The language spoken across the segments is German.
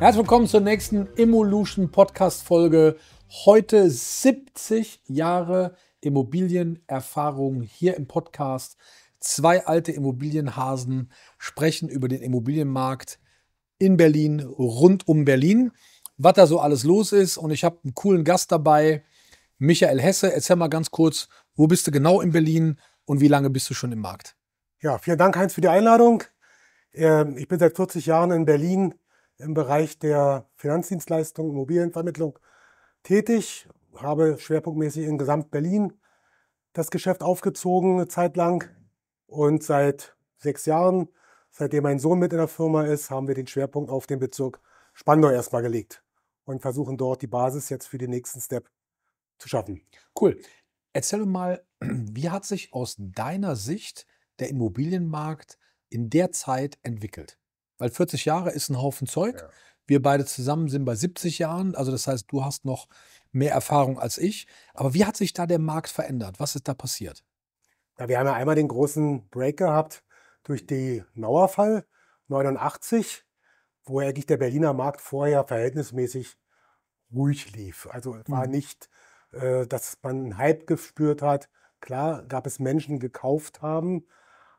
Herzlich willkommen zur nächsten Immolution Podcast Folge. Heute 70 Jahre Immobilienerfahrung hier im Podcast. Zwei alte Immobilienhasen sprechen über den Immobilienmarkt in Berlin, rund um Berlin, was da so alles los ist. Und ich habe einen coolen Gast dabei, Michael Hesse. Erzähl mal ganz kurz, wo bist du genau in Berlin und wie lange bist du schon im Markt? Ja, vielen Dank, Heinz, für die Einladung. Ähm, ich bin seit 40 Jahren in Berlin im Bereich der Finanzdienstleistung, Immobilienvermittlung tätig, habe schwerpunktmäßig in Gesamt-Berlin das Geschäft aufgezogen, eine Zeit lang. Und seit sechs Jahren, seitdem mein Sohn mit in der Firma ist, haben wir den Schwerpunkt auf den Bezirk Spandau erstmal gelegt und versuchen dort die Basis jetzt für den nächsten Step zu schaffen. Cool. Erzähl mal, wie hat sich aus deiner Sicht der Immobilienmarkt in der Zeit entwickelt? Weil 40 Jahre ist ein Haufen Zeug. Ja. Wir beide zusammen sind bei 70 Jahren. Also das heißt, du hast noch mehr Erfahrung als ich. Aber wie hat sich da der Markt verändert? Was ist da passiert? Ja, wir haben ja einmal den großen Break gehabt durch den Mauerfall 89, wo eigentlich der Berliner Markt vorher verhältnismäßig ruhig lief. Also es war mhm. nicht, äh, dass man einen Hype gespürt hat. Klar gab es Menschen, die gekauft haben,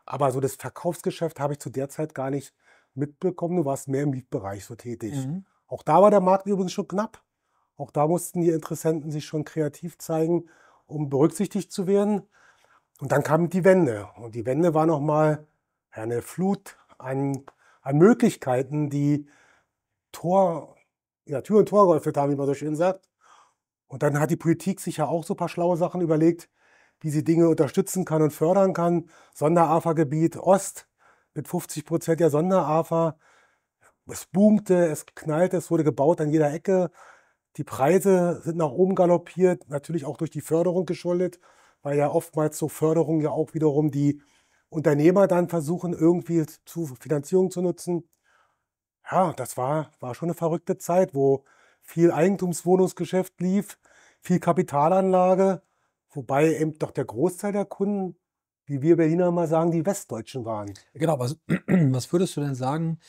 aber so das Verkaufsgeschäft habe ich zu der Zeit gar nicht mitbekommen, du warst mehr im Mietbereich so tätig. Mhm. Auch da war der Markt übrigens schon knapp. Auch da mussten die Interessenten sich schon kreativ zeigen, um berücksichtigt zu werden. Und dann kam die Wende. Und die Wende war nochmal eine Flut an, an Möglichkeiten, die Tor, ja, Tür und Tor geöffnet haben, wie man so schön sagt. Und dann hat die Politik sich ja auch so ein paar schlaue Sachen überlegt, wie sie Dinge unterstützen kann und fördern kann. Sonderafergebiet Ost, mit 50 Prozent der Sonderafa. Es boomte, es knallte, es wurde gebaut an jeder Ecke. Die Preise sind nach oben galoppiert, natürlich auch durch die Förderung geschuldet, weil ja oftmals zur so Förderung ja auch wiederum die Unternehmer dann versuchen, irgendwie zu Finanzierung zu nutzen. Ja, das war, war schon eine verrückte Zeit, wo viel Eigentumswohnungsgeschäft lief, viel Kapitalanlage, wobei eben doch der Großteil der Kunden wie wir Berliner mal sagen, die Westdeutschen waren. Genau, was, was würdest du denn sagen,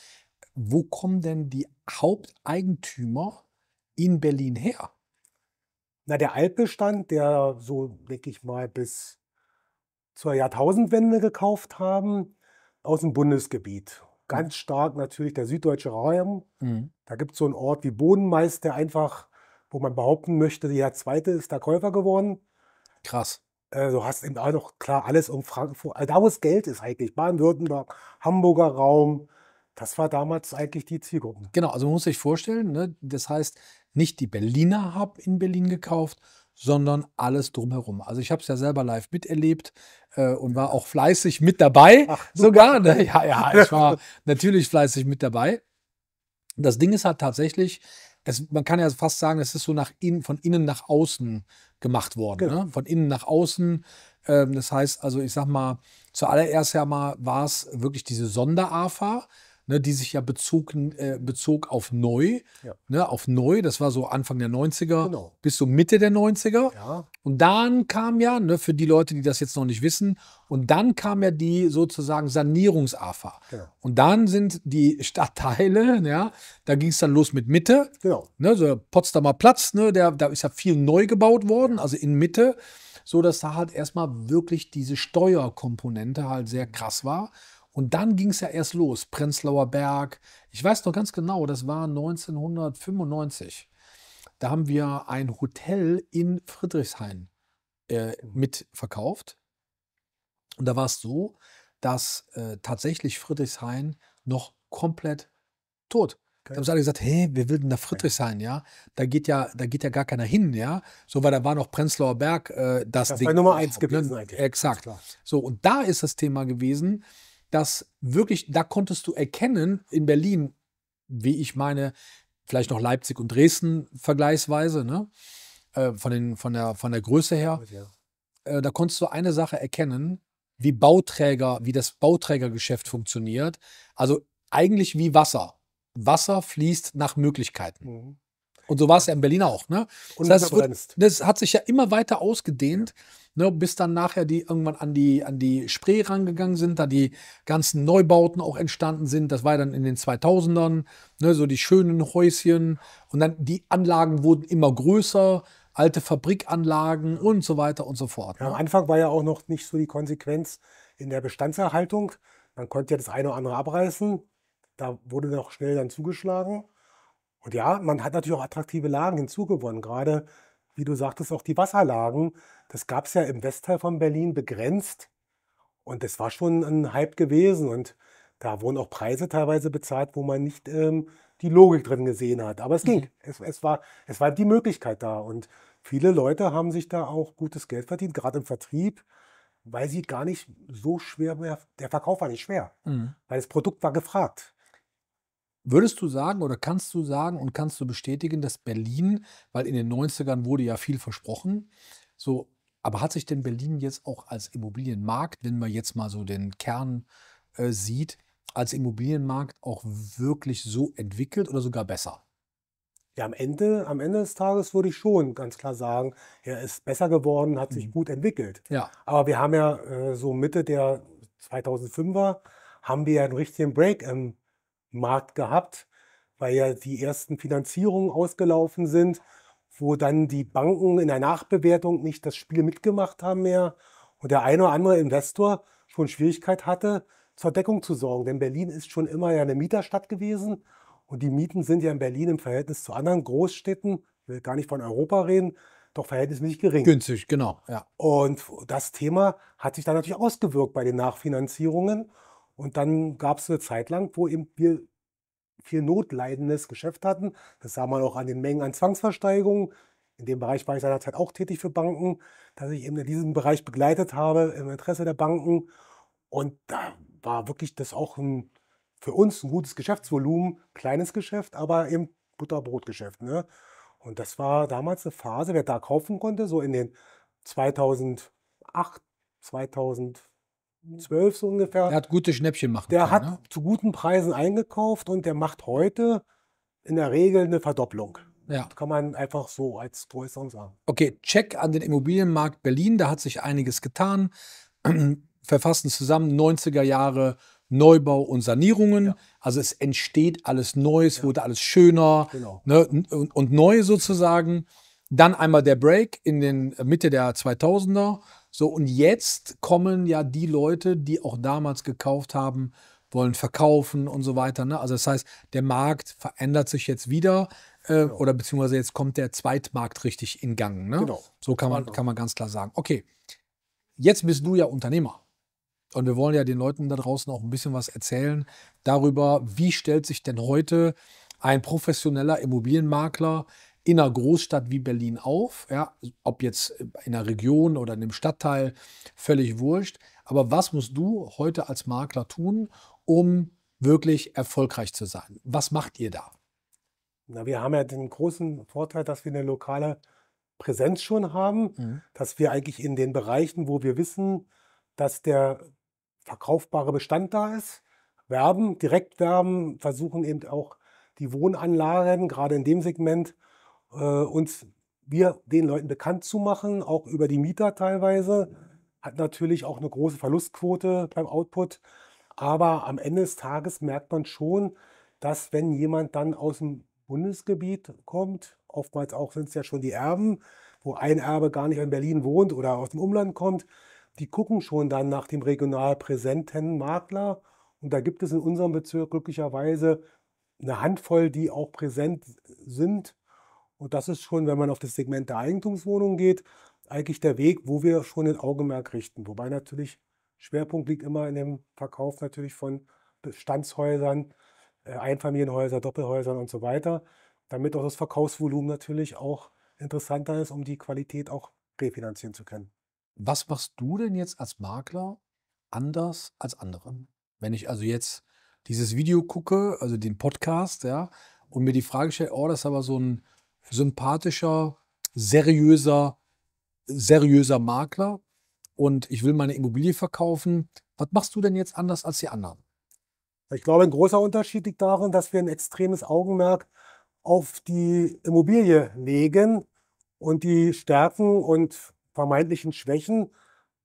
wo kommen denn die Haupteigentümer in Berlin her? Na, der Altbestand, der so, denke ich mal, bis zur Jahrtausendwende gekauft haben, aus dem Bundesgebiet. Ganz mhm. stark natürlich der süddeutsche Raum. Mhm. Da gibt es so einen Ort wie Bodenmeister, einfach, wo man behaupten möchte, der zweite ist der Käufer geworden. Krass. Äh, du hast eben auch noch klar alles um Frankfurt, also da wo es Geld ist eigentlich, Baden-Württemberg, Hamburger Raum, das war damals eigentlich die Zielgruppe. Genau, also man muss sich vorstellen, ne, das heißt, nicht die Berliner haben in Berlin gekauft, sondern alles drumherum. Also ich habe es ja selber live miterlebt äh, und war auch fleißig mit dabei. Ach, sogar, ne? ja, ja, ich war natürlich fleißig mit dabei. Das Ding ist halt tatsächlich, es, man kann ja fast sagen, es ist so nach innen, von innen nach außen gemacht worden, genau. ne? von innen nach außen. Ähm, das heißt also, ich sag mal, zuallererst ja mal war es wirklich diese Sonder-AFA, ne, die sich ja bezog, äh, bezog auf neu. Ja. Ne, auf neu, das war so Anfang der 90er genau. bis so Mitte der 90er. Ja. Und dann kam ja, ne, für die Leute, die das jetzt noch nicht wissen, und dann kam ja die sozusagen Sanierungsafa. Genau. Und dann sind die Stadtteile, ja, da ging es dann los mit Mitte. Genau. Ne, so Potsdamer Platz, ne, der, da ist ja viel neu gebaut worden, also in Mitte so dass da halt erstmal wirklich diese Steuerkomponente halt sehr krass war. Und dann ging es ja erst los, Prenzlauer Berg. Ich weiß noch ganz genau, das war 1995. Da haben wir ein Hotel in Friedrichshain äh, mhm. mitverkauft. Und da war es so, dass äh, tatsächlich Friedrichshain noch komplett tot. Okay. Da haben sie alle gesagt, hey, wir will denn da Friedrichshain, ja? Da geht ja, da geht ja gar keiner hin, ja? So, weil da war noch Prenzlauer Berg äh, das, das Ding. Das war Nummer eins ne? gewesen eigentlich. Exakt. So, und da ist das Thema gewesen, dass wirklich, da konntest du erkennen, in Berlin, wie ich meine, vielleicht noch Leipzig und Dresden vergleichsweise, ne? Äh, von, den, von, der, von der Größe her, äh, da konntest du eine Sache erkennen, wie Bauträger, wie das Bauträgergeschäft funktioniert. Also eigentlich wie Wasser. Wasser fließt nach Möglichkeiten. Mhm. Und so war es ja in Berlin auch. Ne? Und das, wird, das hat sich ja immer weiter ausgedehnt. Ne, bis dann nachher die irgendwann an die, an die Spree rangegangen sind, da die ganzen Neubauten auch entstanden sind. Das war dann in den 2000ern, ne, so die schönen Häuschen. Und dann die Anlagen wurden immer größer, alte Fabrikanlagen und so weiter und so fort. Ja, am ne? Anfang war ja auch noch nicht so die Konsequenz in der Bestandserhaltung. Man konnte ja das eine oder andere abreißen. Da wurde noch schnell dann zugeschlagen. Und ja, man hat natürlich auch attraktive Lagen hinzugewonnen, gerade wie du sagtest, auch die Wasserlagen. Das gab es ja im Westteil von Berlin begrenzt. Und das war schon ein Hype gewesen. Und da wurden auch Preise teilweise bezahlt, wo man nicht ähm, die Logik drin gesehen hat. Aber es ging. Mhm. Es, es, war, es war die Möglichkeit da. Und viele Leute haben sich da auch gutes Geld verdient, gerade im Vertrieb, weil sie gar nicht so schwer mehr, der Verkauf war nicht schwer, mhm. weil das Produkt war gefragt. Würdest du sagen oder kannst du sagen und kannst du bestätigen, dass Berlin, weil in den 90ern wurde ja viel versprochen, so, aber hat sich denn Berlin jetzt auch als Immobilienmarkt, wenn man jetzt mal so den Kern äh, sieht, als Immobilienmarkt auch wirklich so entwickelt oder sogar besser? Ja, am Ende, am Ende des Tages würde ich schon ganz klar sagen, er ja, ist besser geworden, hat sich mhm. gut entwickelt. Ja. Aber wir haben ja äh, so Mitte der 2005er, haben wir ja einen richtigen Break im Markt gehabt, weil ja die ersten Finanzierungen ausgelaufen sind, wo dann die Banken in der Nachbewertung nicht das Spiel mitgemacht haben mehr und der eine oder andere Investor schon Schwierigkeit hatte, zur Deckung zu sorgen. Denn Berlin ist schon immer ja eine Mieterstadt gewesen und die Mieten sind ja in Berlin im Verhältnis zu anderen Großstädten, ich will gar nicht von Europa reden, doch verhältnismäßig gering. Günstig, genau. Ja. Und das Thema hat sich dann natürlich ausgewirkt bei den Nachfinanzierungen. Und dann gab es eine Zeit lang, wo eben wir viel notleidendes Geschäft hatten. Das sah man auch an den Mengen an Zwangsversteigerungen. In dem Bereich war ich seinerzeit auch tätig für Banken, dass ich eben in diesem Bereich begleitet habe, im Interesse der Banken. Und da war wirklich das auch ein, für uns ein gutes Geschäftsvolumen, kleines Geschäft, aber eben Butterbrotgeschäft. Ne? Und das war damals eine Phase, wer da kaufen konnte, so in den 2008, 2000, Mhm. zwölf so ungefähr. Er hat gute Schnäppchen gemacht. Der können, hat ne? zu guten Preisen eingekauft und der macht heute in der Regel eine Verdopplung. Ja. Das kann man einfach so als Größeren sagen. Okay, Check an den Immobilienmarkt Berlin, da hat sich einiges getan. Verfassen zusammen 90er Jahre Neubau und Sanierungen. Ja. Also es entsteht alles Neues, ja. wurde alles schöner genau. ne, und, und neu sozusagen. Dann einmal der Break in den äh, Mitte der 2000er so, und jetzt kommen ja die Leute, die auch damals gekauft haben, wollen verkaufen und so weiter. Ne? Also das heißt, der Markt verändert sich jetzt wieder äh, genau. oder beziehungsweise jetzt kommt der Zweitmarkt richtig in Gang. Ne? Genau. So kann man, genau. kann man ganz klar sagen. Okay, jetzt bist du ja Unternehmer. Und wir wollen ja den Leuten da draußen auch ein bisschen was erzählen darüber, wie stellt sich denn heute ein professioneller Immobilienmakler in einer Großstadt wie Berlin auf, ja, ob jetzt in einer Region oder in einem Stadtteil, völlig wurscht. Aber was musst du heute als Makler tun, um wirklich erfolgreich zu sein? Was macht ihr da? Na, wir haben ja den großen Vorteil, dass wir eine lokale Präsenz schon haben, mhm. dass wir eigentlich in den Bereichen, wo wir wissen, dass der verkaufbare Bestand da ist, werben, direkt werben, versuchen eben auch die Wohnanlagen, gerade in dem Segment, äh, uns wir den Leuten bekannt zu machen, auch über die Mieter teilweise, hat natürlich auch eine große Verlustquote beim Output. Aber am Ende des Tages merkt man schon, dass wenn jemand dann aus dem Bundesgebiet kommt, oftmals auch sind es ja schon die Erben, wo ein Erbe gar nicht in Berlin wohnt oder aus dem Umland kommt, die gucken schon dann nach dem regional präsenten Makler. Und da gibt es in unserem Bezirk glücklicherweise eine Handvoll, die auch präsent sind und das ist schon, wenn man auf das Segment der Eigentumswohnungen geht, eigentlich der Weg, wo wir schon den Augenmerk richten. Wobei natürlich Schwerpunkt liegt immer in dem Verkauf natürlich von Bestandshäusern, äh, Einfamilienhäusern, Doppelhäusern und so weiter, damit auch das Verkaufsvolumen natürlich auch interessanter ist, um die Qualität auch refinanzieren zu können. Was machst du denn jetzt als Makler anders als andere? Wenn ich also jetzt dieses Video gucke, also den Podcast, ja, und mir die Frage stelle, oh, das ist aber so ein sympathischer, seriöser, seriöser Makler und ich will meine Immobilie verkaufen. Was machst du denn jetzt anders als die anderen? Ich glaube, ein großer Unterschied liegt darin, dass wir ein extremes Augenmerk auf die Immobilie legen und die Stärken und vermeintlichen Schwächen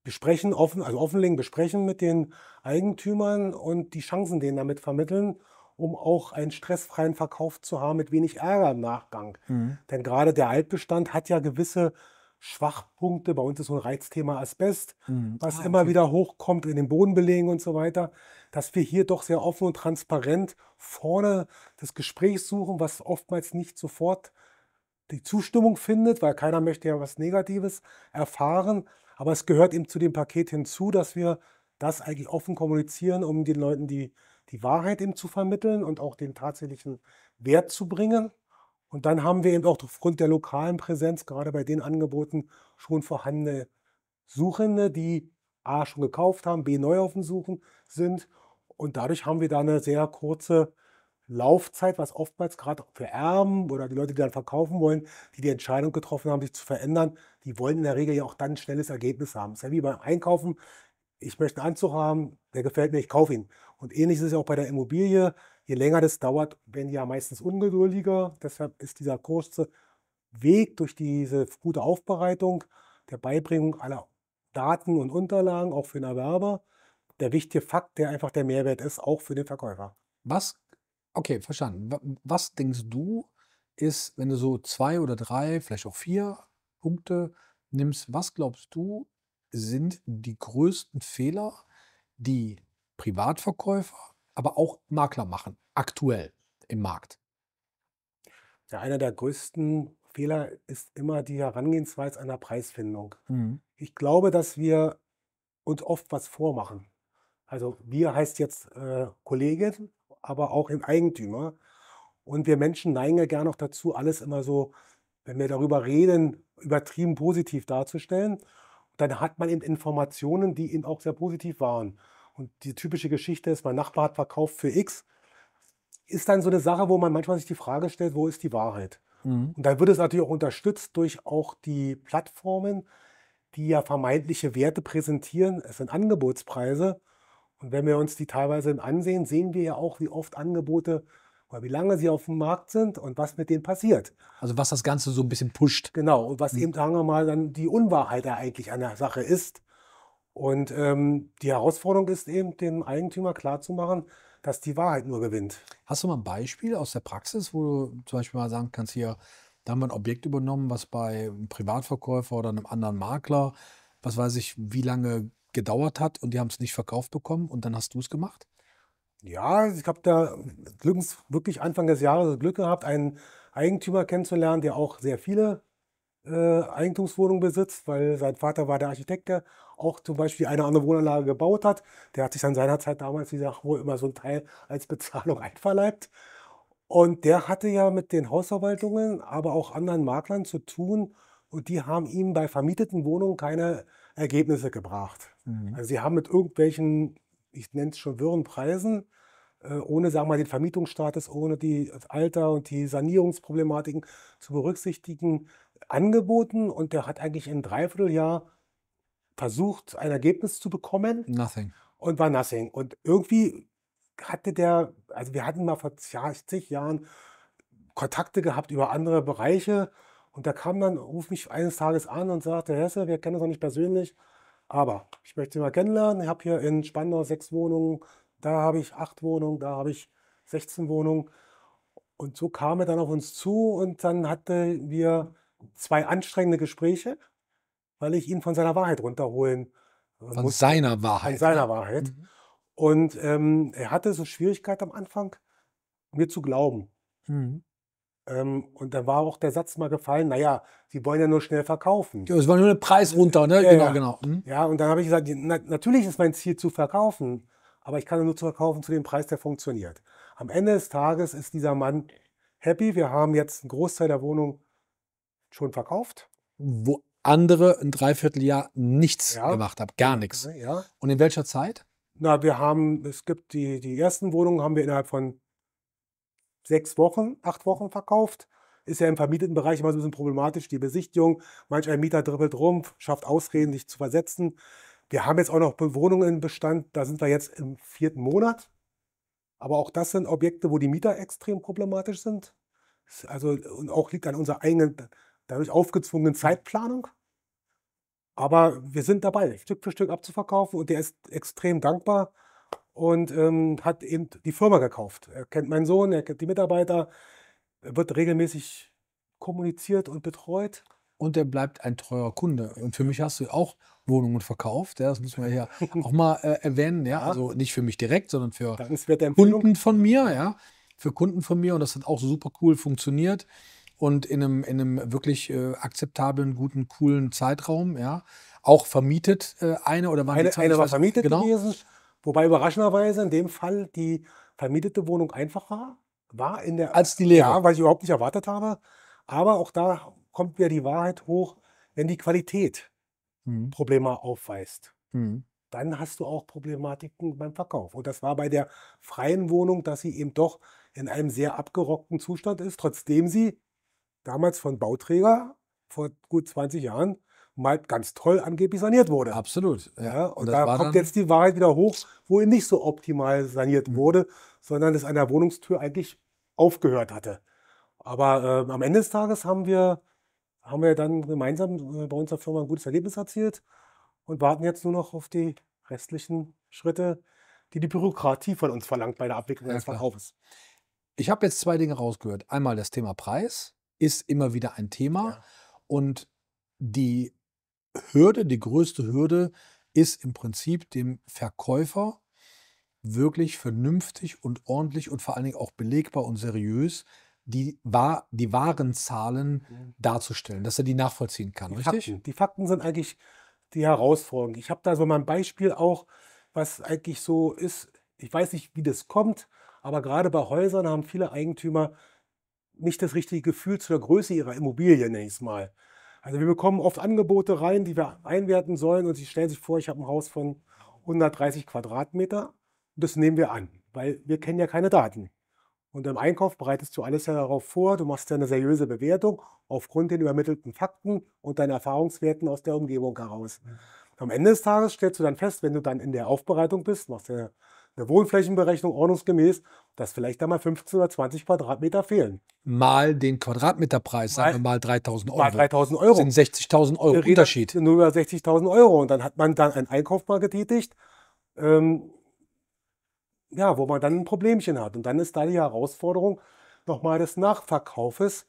besprechen, offen, also offenlegen, besprechen mit den Eigentümern und die Chancen denen damit vermitteln um auch einen stressfreien Verkauf zu haben mit wenig Ärger im Nachgang. Mhm. Denn gerade der Altbestand hat ja gewisse Schwachpunkte. Bei uns ist so ein Reizthema Asbest, mhm. was ah, immer okay. wieder hochkommt in den Bodenbelägen und so weiter. Dass wir hier doch sehr offen und transparent vorne das Gespräch suchen, was oftmals nicht sofort die Zustimmung findet, weil keiner möchte ja was Negatives erfahren. Aber es gehört eben zu dem Paket hinzu, dass wir das eigentlich offen kommunizieren, um den Leuten die die Wahrheit eben zu vermitteln und auch den tatsächlichen Wert zu bringen. Und dann haben wir eben auch aufgrund der lokalen Präsenz, gerade bei den Angeboten, schon vorhandene Suchende, die A schon gekauft haben, B neu auf dem Suchen sind. Und dadurch haben wir da eine sehr kurze Laufzeit, was oftmals gerade für Erben oder die Leute, die dann verkaufen wollen, die die Entscheidung getroffen haben, sich zu verändern, die wollen in der Regel ja auch dann ein schnelles Ergebnis haben. Das ist ja wie beim Einkaufen. Ich möchte einen Anzug haben, der gefällt mir, ich kaufe ihn. Und ähnlich ist es auch bei der Immobilie. Je länger das dauert, werden die ja meistens ungeduldiger. Deshalb ist dieser kurze Weg durch diese gute Aufbereitung der Beibringung aller Daten und Unterlagen, auch für den Erwerber, der wichtige Fakt, der einfach der Mehrwert ist, auch für den Verkäufer. Was, okay, verstanden. Was denkst du, ist, wenn du so zwei oder drei, vielleicht auch vier Punkte nimmst, was glaubst du, sind die größten Fehler, die Privatverkäufer, aber auch Makler machen, aktuell im Markt? Ja, einer der größten Fehler ist immer die Herangehensweise einer Preisfindung. Mhm. Ich glaube, dass wir uns oft was vormachen. Also wir heißt jetzt äh, Kollegin, aber auch im Eigentümer. Und wir Menschen neigen ja gerne auch dazu, alles immer so, wenn wir darüber reden, übertrieben positiv darzustellen. Und dann hat man eben Informationen, die eben auch sehr positiv waren. Und die typische Geschichte ist, mein Nachbar hat verkauft für X, ist dann so eine Sache, wo man manchmal sich die Frage stellt, wo ist die Wahrheit? Mhm. Und dann wird es natürlich auch unterstützt durch auch die Plattformen, die ja vermeintliche Werte präsentieren. Es sind Angebotspreise. Und wenn wir uns die teilweise ansehen, sehen wir ja auch, wie oft Angebote oder wie lange sie auf dem Markt sind und was mit denen passiert. Also was das Ganze so ein bisschen pusht. Genau, und was mhm. eben, sagen wir mal, dann die Unwahrheit eigentlich an der Sache ist. Und ähm, die Herausforderung ist eben, dem Eigentümer klarzumachen, dass die Wahrheit nur gewinnt. Hast du mal ein Beispiel aus der Praxis, wo du zum Beispiel mal sagen kannst, hier, da haben wir ein Objekt übernommen, was bei einem Privatverkäufer oder einem anderen Makler, was weiß ich, wie lange gedauert hat und die haben es nicht verkauft bekommen und dann hast du es gemacht? Ja, ich habe da Glückens, wirklich Anfang des Jahres das Glück gehabt, einen Eigentümer kennenzulernen, der auch sehr viele äh, Eigentumswohnung besitzt, weil sein Vater war der Architekt, der auch zum Beispiel eine andere Wohnanlage gebaut hat. Der hat sich dann seinerzeit damals, wie gesagt, wohl immer so ein Teil als Bezahlung einverleibt. Und der hatte ja mit den Hausverwaltungen, aber auch anderen Maklern zu tun. Und die haben ihm bei vermieteten Wohnungen keine Ergebnisse gebracht. Mhm. Also sie haben mit irgendwelchen, ich nenne es schon wirren Preisen, äh, ohne, sagen wir mal, den Vermietungsstatus, ohne die, das Alter und die Sanierungsproblematiken zu berücksichtigen, angeboten und der hat eigentlich in Dreivierteljahr versucht, ein Ergebnis zu bekommen. Nothing. Und war nothing. Und irgendwie hatte der, also wir hatten mal vor 60 Jahren Kontakte gehabt über andere Bereiche und da kam dann, ruft mich eines Tages an und sagte, Hesse, wir kennen uns noch nicht persönlich, aber ich möchte Sie mal kennenlernen. Ich habe hier in Spandau sechs Wohnungen, da habe ich acht Wohnungen, da habe ich 16 Wohnungen. Und so kam er dann auf uns zu und dann hatten wir zwei anstrengende Gespräche, weil ich ihn von seiner Wahrheit runterholen äh, von musste. Seiner Wahrheit. Von seiner Wahrheit. Mhm. Und ähm, er hatte so Schwierigkeit am Anfang, mir zu glauben. Mhm. Ähm, und da war auch der Satz mal gefallen, naja, sie wollen ja nur schnell verkaufen. Ja, es war nur ein Preis äh, runter, ne? Ja, genau, genau. Mhm. Ja, und dann habe ich gesagt, na, natürlich ist mein Ziel zu verkaufen, aber ich kann nur zu verkaufen zu dem Preis, der funktioniert. Am Ende des Tages ist dieser Mann happy. Wir haben jetzt einen Großteil der Wohnung schon verkauft. Wo andere ein Dreivierteljahr nichts ja. gemacht haben, gar nichts. Ja. Und in welcher Zeit? Na, wir haben, es gibt die, die ersten Wohnungen haben wir innerhalb von sechs Wochen, acht Wochen verkauft. Ist ja im vermieteten Bereich immer so ein bisschen problematisch, die Besichtigung. Manch ein Mieter dribbelt rum, schafft Ausreden, sich zu versetzen. Wir haben jetzt auch noch Wohnungen im Bestand, da sind wir jetzt im vierten Monat. Aber auch das sind Objekte, wo die Mieter extrem problematisch sind. Also und auch liegt an unserer eigenen dadurch aufgezwungenen Zeitplanung. Aber wir sind dabei, Stück für Stück abzuverkaufen und der ist extrem dankbar und ähm, hat eben die Firma gekauft. Er kennt meinen Sohn, er kennt die Mitarbeiter, er wird regelmäßig kommuniziert und betreut. Und er bleibt ein treuer Kunde. Und für mich hast du auch Wohnungen verkauft. Ja, das muss man ja auch mal äh, erwähnen. Ja? ja? Also nicht für mich direkt, sondern für Kunden von mir. Ja? Für Kunden von mir. Und das hat auch super cool funktioniert und in einem, in einem wirklich äh, akzeptablen, guten, coolen Zeitraum, ja. Auch vermietet äh, eine oder waren eine, zwei, eine war vermietet genau. gewesen, wobei überraschenderweise in dem Fall die vermietete Wohnung einfacher war in der als die leere, ja, weil ich überhaupt nicht erwartet habe. Aber auch da kommt wieder die Wahrheit hoch, wenn die Qualität mhm. Probleme aufweist. Mhm. Dann hast du auch Problematiken beim Verkauf. Und das war bei der freien Wohnung, dass sie eben doch in einem sehr abgerockten Zustand ist, trotzdem sie damals von Bauträger vor gut 20 Jahren mal ganz toll angeblich saniert wurde. Absolut. Ja. ja und, und da kommt jetzt die Wahrheit wieder hoch, wo er nicht so optimal saniert mhm. wurde, sondern es an der Wohnungstür eigentlich aufgehört hatte. Aber äh, am Ende des Tages haben wir, haben wir dann gemeinsam äh, bei unserer Firma ein gutes Erlebnis erzielt und warten jetzt nur noch auf die restlichen Schritte, die die Bürokratie von uns verlangt bei der Abwicklung ja, eines Verkaufes. Ich habe jetzt zwei Dinge rausgehört. Einmal das Thema Preis ist immer wieder ein Thema. Ja. Und die Hürde, die größte Hürde ist im Prinzip dem Verkäufer wirklich vernünftig und ordentlich und vor allen Dingen auch belegbar und seriös die, die wahren Zahlen mhm. darzustellen, dass er die nachvollziehen kann, die richtig? Fakten. Die Fakten sind eigentlich die Herausforderung. Ich habe da so mal ein Beispiel auch, was eigentlich so ist. Ich weiß nicht, wie das kommt, aber gerade bei Häusern haben viele Eigentümer nicht das richtige Gefühl zu der Größe ihrer Immobilie, nenne ich es mal. Also wir bekommen oft Angebote rein, die wir einwerten sollen und sie stellen sich vor, ich habe ein Haus von 130 Quadratmeter und das nehmen wir an, weil wir kennen ja keine Daten. Und im Einkauf bereitest du alles ja darauf vor, du machst ja eine seriöse Bewertung aufgrund den übermittelten Fakten und deinen Erfahrungswerten aus der Umgebung heraus. Mhm. Am Ende des Tages stellst du dann fest, wenn du dann in der Aufbereitung bist, machst du ja eine Wohnflächenberechnung ordnungsgemäß, dass vielleicht da mal 15 oder 20 Quadratmeter fehlen. Mal den Quadratmeterpreis, sagen wir mal 3000 Euro. Mal 3000 Euro. Das sind 60.000 Euro Reden Unterschied. Nur über 60.000 Euro. Und dann hat man dann einen Einkauf mal getätigt, ähm, ja, wo man dann ein Problemchen hat. Und dann ist da die Herausforderung nochmal des Nachverkaufes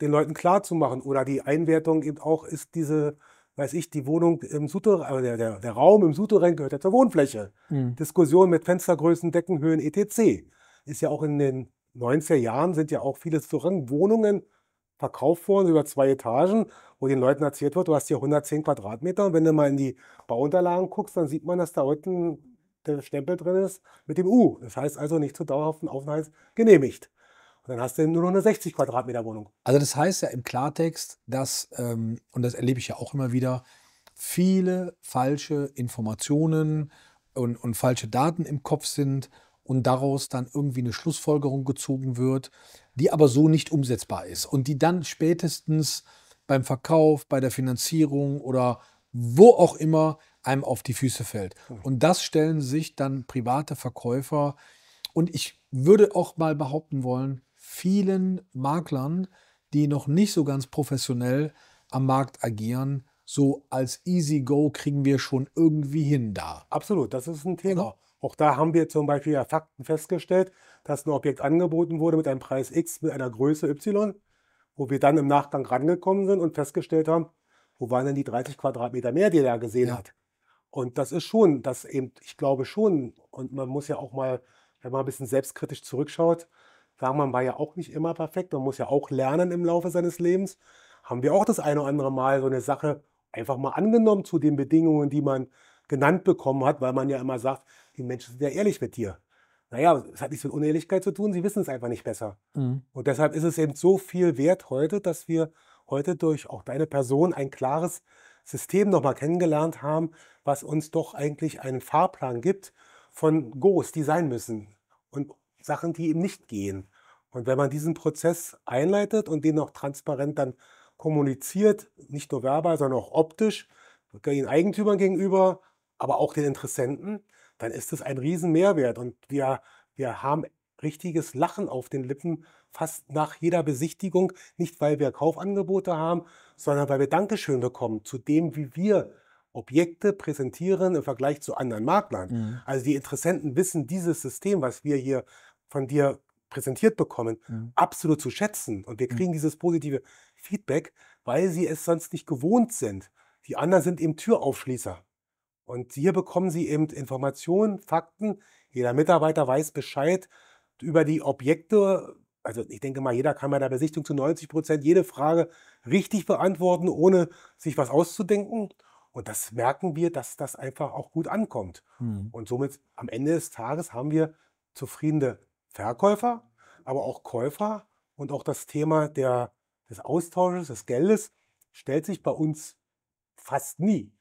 den Leuten klarzumachen. Oder die Einwertung eben auch ist diese weiß ich, die Wohnung im Suter, der, der, der Raum im Souterrain gehört ja zur Wohnfläche. Mhm. Diskussion mit Fenstergrößen, Deckenhöhen, etc. Ist ja auch in den 90er Jahren sind ja auch viele Souterrain-Wohnungen verkauft worden über zwei Etagen, wo den Leuten erzählt wird, du hast hier 110 Quadratmeter. Und wenn du mal in die Bauunterlagen guckst, dann sieht man, dass da unten der Stempel drin ist mit dem U. Das heißt also nicht zu dauerhaften Aufenthalt genehmigt dann hast du nur noch eine 60 Quadratmeter Wohnung. Also das heißt ja im Klartext, dass, ähm, und das erlebe ich ja auch immer wieder, viele falsche Informationen und, und falsche Daten im Kopf sind und daraus dann irgendwie eine Schlussfolgerung gezogen wird, die aber so nicht umsetzbar ist und die dann spätestens beim Verkauf, bei der Finanzierung oder wo auch immer einem auf die Füße fällt. Hm. Und das stellen sich dann private Verkäufer und ich würde auch mal behaupten wollen, vielen Maklern, die noch nicht so ganz professionell am Markt agieren, so als Easy Go kriegen wir schon irgendwie hin da. Absolut, das ist ein Thema. Ja. Genau. Auch da haben wir zum Beispiel ja Fakten festgestellt, dass ein Objekt angeboten wurde mit einem Preis X, mit einer Größe Y, wo wir dann im Nachgang rangekommen sind und festgestellt haben, wo waren denn die 30 Quadratmeter mehr, die er gesehen ja. hat. Und das ist schon, das eben, ich glaube schon, und man muss ja auch mal, wenn man ein bisschen selbstkritisch zurückschaut, sagen wir, man war ja auch nicht immer perfekt, man muss ja auch lernen im Laufe seines Lebens, haben wir auch das eine oder andere Mal so eine Sache einfach mal angenommen zu den Bedingungen, die man genannt bekommen hat, weil man ja immer sagt, die Menschen sind ja ehrlich mit dir. Naja, es hat nichts mit Unehrlichkeit zu tun, sie wissen es einfach nicht besser. Mhm. Und deshalb ist es eben so viel wert heute, dass wir heute durch auch deine Person ein klares System nochmal kennengelernt haben, was uns doch eigentlich einen Fahrplan gibt von Goals, die sein müssen. Und Sachen, die eben nicht gehen. Und wenn man diesen Prozess einleitet und den auch transparent dann kommuniziert, nicht nur verbal, sondern auch optisch, den Eigentümern gegenüber, aber auch den Interessenten, dann ist das ein Riesenmehrwert. Und wir, wir haben richtiges Lachen auf den Lippen, fast nach jeder Besichtigung, nicht weil wir Kaufangebote haben, sondern weil wir Dankeschön bekommen zu dem, wie wir Objekte präsentieren im Vergleich zu anderen Maklern. Mhm. Also die Interessenten wissen, dieses System, was wir hier von dir präsentiert bekommen, mhm. absolut zu schätzen. Und wir kriegen mhm. dieses positive Feedback, weil sie es sonst nicht gewohnt sind. Die anderen sind eben Türaufschließer. Und hier bekommen sie eben Informationen, Fakten. Jeder Mitarbeiter weiß Bescheid über die Objekte. Also ich denke mal, jeder kann bei der Besichtigung zu 90 Prozent jede Frage richtig beantworten, ohne sich was auszudenken. Und das merken wir, dass das einfach auch gut ankommt. Mhm. Und somit am Ende des Tages haben wir zufriedene Verkäufer, aber auch Käufer und auch das Thema der, des Austausches, des Geldes stellt sich bei uns fast nie,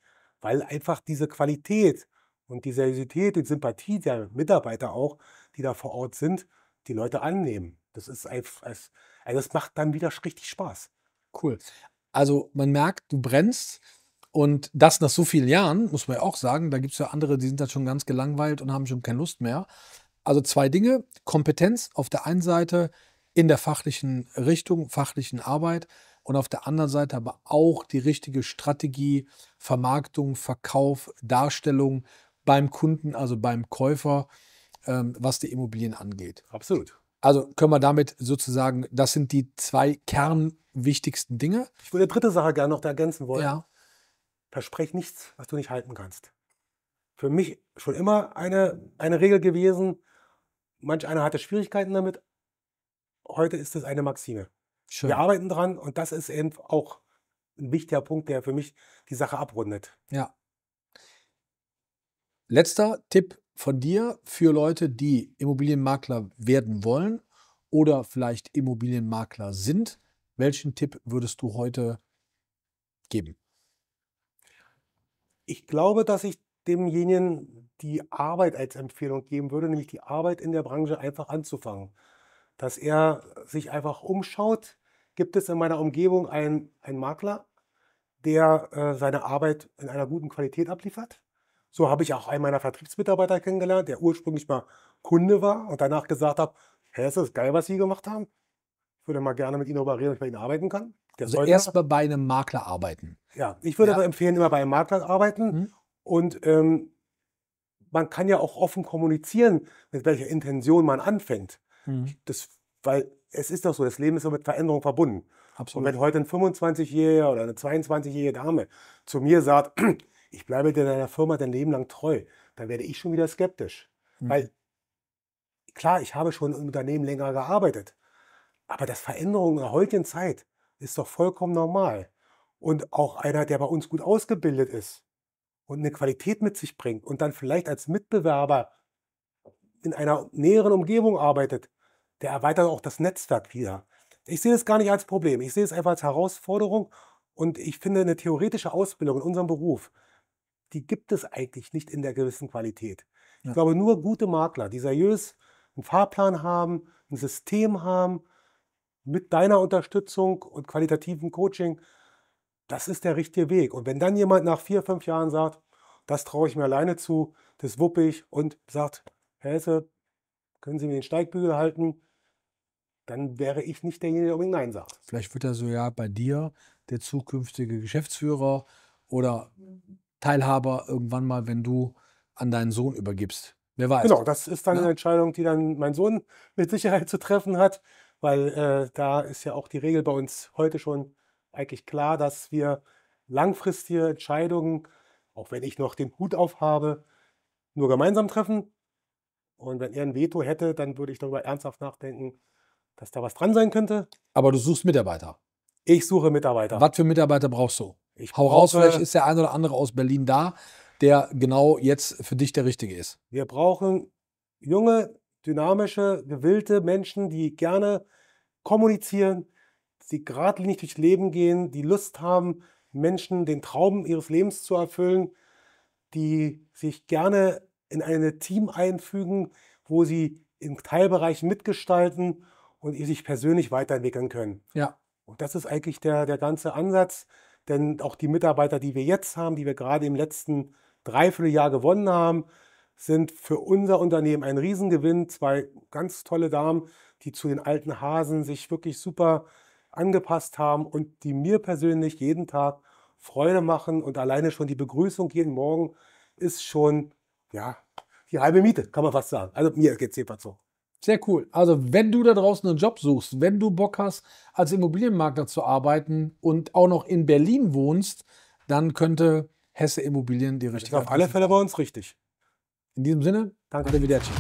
weil einfach diese Qualität und die Seriosität und Sympathie der Mitarbeiter auch, die da vor Ort sind, die Leute annehmen. Das ist einfach, also das macht dann wieder richtig Spaß. Cool. Also man merkt, du brennst und das nach so vielen Jahren, muss man ja auch sagen, da gibt es ja andere, die sind dann schon ganz gelangweilt und haben schon keine Lust mehr. Also zwei Dinge, Kompetenz auf der einen Seite in der fachlichen Richtung, fachlichen Arbeit und auf der anderen Seite aber auch die richtige Strategie, Vermarktung, Verkauf, Darstellung beim Kunden, also beim Käufer, ähm, was die Immobilien angeht. Absolut. Also können wir damit sozusagen, das sind die zwei kernwichtigsten Dinge. Ich würde eine dritte Sache gerne noch ergänzen wollen. Ja. Versprech nichts, was du nicht halten kannst. Für mich schon immer eine, eine Regel gewesen, manch einer hatte Schwierigkeiten damit. Heute ist das eine Maxime. Schön. Wir arbeiten dran und das ist eben auch ein wichtiger Punkt, der für mich die Sache abrundet. Ja. Letzter Tipp von dir für Leute, die Immobilienmakler werden wollen oder vielleicht Immobilienmakler sind. Welchen Tipp würdest du heute geben? Ich glaube, dass ich demjenigen, die Arbeit als Empfehlung geben würde, nämlich die Arbeit in der Branche einfach anzufangen. Dass er sich einfach umschaut, gibt es in meiner Umgebung einen, einen Makler, der äh, seine Arbeit in einer guten Qualität abliefert. So habe ich auch einen meiner Vertriebsmitarbeiter kennengelernt, der ursprünglich mal Kunde war und danach gesagt hat, hey, ist das geil, was Sie gemacht haben? Ich würde mal gerne mit Ihnen darüber reden, ob ich bei Ihnen arbeiten kann. Der also erst mal bei einem Makler arbeiten. Ja, ich würde ja. empfehlen, immer bei einem Makler arbeiten. Mhm. Und ähm, man kann ja auch offen kommunizieren, mit welcher Intention man anfängt. Mhm. Das, weil es ist doch so, das Leben ist ja mit Veränderung verbunden. Absolut. Und wenn heute ein 25-Jähriger oder eine 22-jährige Dame zu mir sagt, ich bleibe dir deiner Firma dein Leben lang treu, dann werde ich schon wieder skeptisch. Mhm. Weil klar, ich habe schon im Unternehmen länger gearbeitet, aber das Veränderung in der heutigen Zeit ist doch vollkommen normal. Und auch einer, der bei uns gut ausgebildet ist, und eine Qualität mit sich bringt und dann vielleicht als Mitbewerber in einer näheren Umgebung arbeitet, der erweitert auch das Netzwerk wieder. Ich sehe das gar nicht als Problem. Ich sehe es einfach als Herausforderung und ich finde eine theoretische Ausbildung in unserem Beruf, die gibt es eigentlich nicht in der gewissen Qualität. Ja. Ich glaube, nur gute Makler, die seriös einen Fahrplan haben, ein System haben, mit deiner Unterstützung und qualitativen Coaching das ist der richtige Weg. Und wenn dann jemand nach vier, fünf Jahren sagt, das traue ich mir alleine zu, das wuppe ich und sagt, Hälse, können Sie mir den Steigbügel halten, dann wäre ich nicht derjenige, der unbedingt Nein sagt. Vielleicht wird er so ja bei dir der zukünftige Geschäftsführer oder Teilhaber irgendwann mal, wenn du an deinen Sohn übergibst. Wer weiß. Genau, das ist dann ja. Ne? eine Entscheidung, die dann mein Sohn mit Sicherheit zu treffen hat, weil äh, da ist ja auch die Regel bei uns heute schon, eigentlich klar, dass wir langfristige Entscheidungen, auch wenn ich noch den Hut auf habe, nur gemeinsam treffen. Und wenn er ein Veto hätte, dann würde ich darüber ernsthaft nachdenken, dass da was dran sein könnte. Aber du suchst Mitarbeiter. Ich suche Mitarbeiter. Was für Mitarbeiter brauchst du? Ich Hau raus, vielleicht ist der ein oder andere aus Berlin da, der genau jetzt für dich der Richtige ist. Wir brauchen junge, dynamische, gewillte Menschen, die gerne kommunizieren, sie geradlinig durchs Leben gehen, die Lust haben, Menschen den Traum ihres Lebens zu erfüllen, die sich gerne in ein Team einfügen, wo sie in Teilbereichen mitgestalten und sich persönlich weiterentwickeln können. Ja. Und das ist eigentlich der, der ganze Ansatz, denn auch die Mitarbeiter, die wir jetzt haben, die wir gerade im letzten Dreivierteljahr gewonnen haben, sind für unser Unternehmen ein Riesengewinn. Zwei ganz tolle Damen, die zu den alten Hasen sich wirklich super angepasst haben und die mir persönlich jeden Tag Freude machen. Und alleine schon die Begrüßung jeden Morgen ist schon, ja, die halbe Miete, kann man fast sagen. Also mir geht es jedenfalls so. Sehr cool. Also wenn du da draußen einen Job suchst, wenn du Bock hast, als Immobilienmakler zu arbeiten und auch noch in Berlin wohnst, dann könnte Hesse Immobilien die richtige Auf alle Fälle bei uns richtig. In diesem Sinne, danke, Arrivederci.